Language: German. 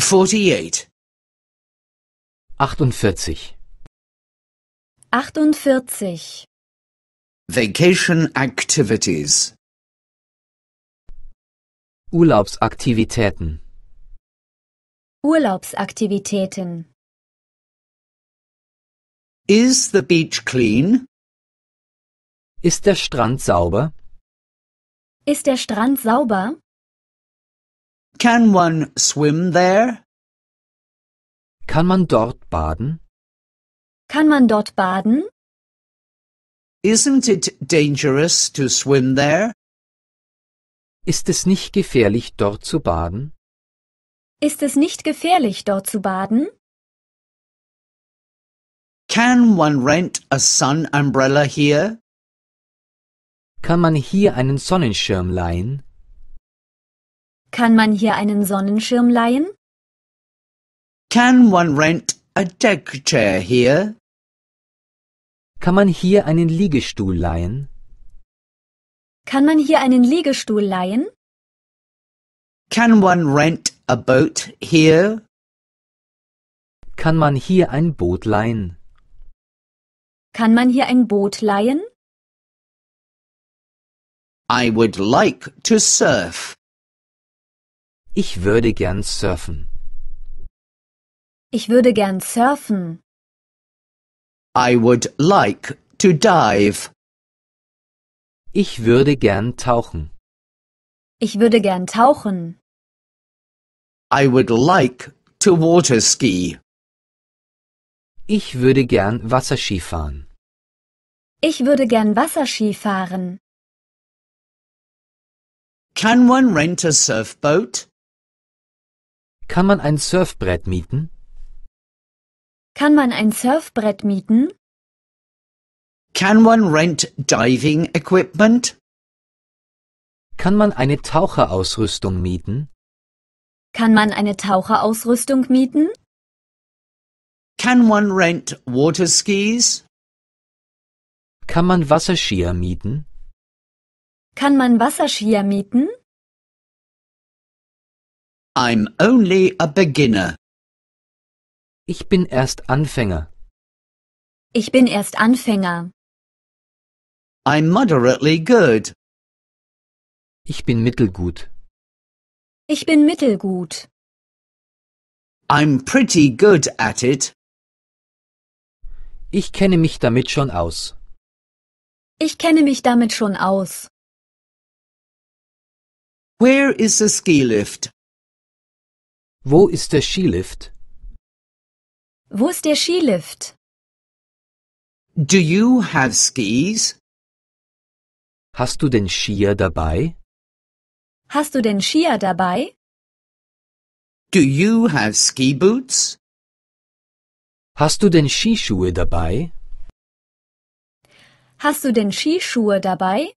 48 48 48 Vacation Activities Urlaubsaktivitäten Urlaubsaktivitäten Is the beach clean? Ist der Strand sauber? Ist der Strand sauber? Can one swim there? Kann man dort baden? Kann man dort baden? Isn't it dangerous to swim there? Ist es nicht gefährlich, dort zu baden? Ist es nicht gefährlich, dort zu baden? Can one rent a sun umbrella here? Kann man hier einen Sonnenschirm leihen? Kann man hier einen Sonnenschirm leihen? Can one rent a deck chair here? Kann man hier einen Liegestuhl leihen? Kann man hier einen Liegestuhl leihen? Can one rent a boat here? Kann man hier ein Boot leihen? Kann man hier ein Boot leihen? I would like to surf. Ich würde gern surfen. Ich würde gern surfen. I would like to dive. Ich würde gern tauchen. Ich würde gern tauchen. I would like to water ski. Ich würde gern Wasserski fahren. Ich würde gern Wasserski fahren. Can one rent a surfboat? Kann man ein Surfbrett mieten? Kann man ein Surfbrett mieten? Can one rent diving equipment? Kann man eine Taucherausrüstung mieten? Kann man eine Taucherausrüstung mieten? Can one rent water skis? Kann man Wasserskier mieten? Kann man Wasserskier mieten? I'm only a beginner. Ich bin erst Anfänger. Ich bin erst Anfänger. I'm moderately good. Ich bin mittelgut. Ich bin mittelgut. I'm pretty good at it. Ich kenne mich damit schon aus. Ich kenne mich damit schon aus. Where is the ski lift? Wo ist der Skilift? Wo ist der Skilift? Do you have skis? Hast du den Skier dabei? Hast du den Skier dabei? Do you have ski boots? Hast du den Skischuhe dabei? Hast du den Skischuhe dabei?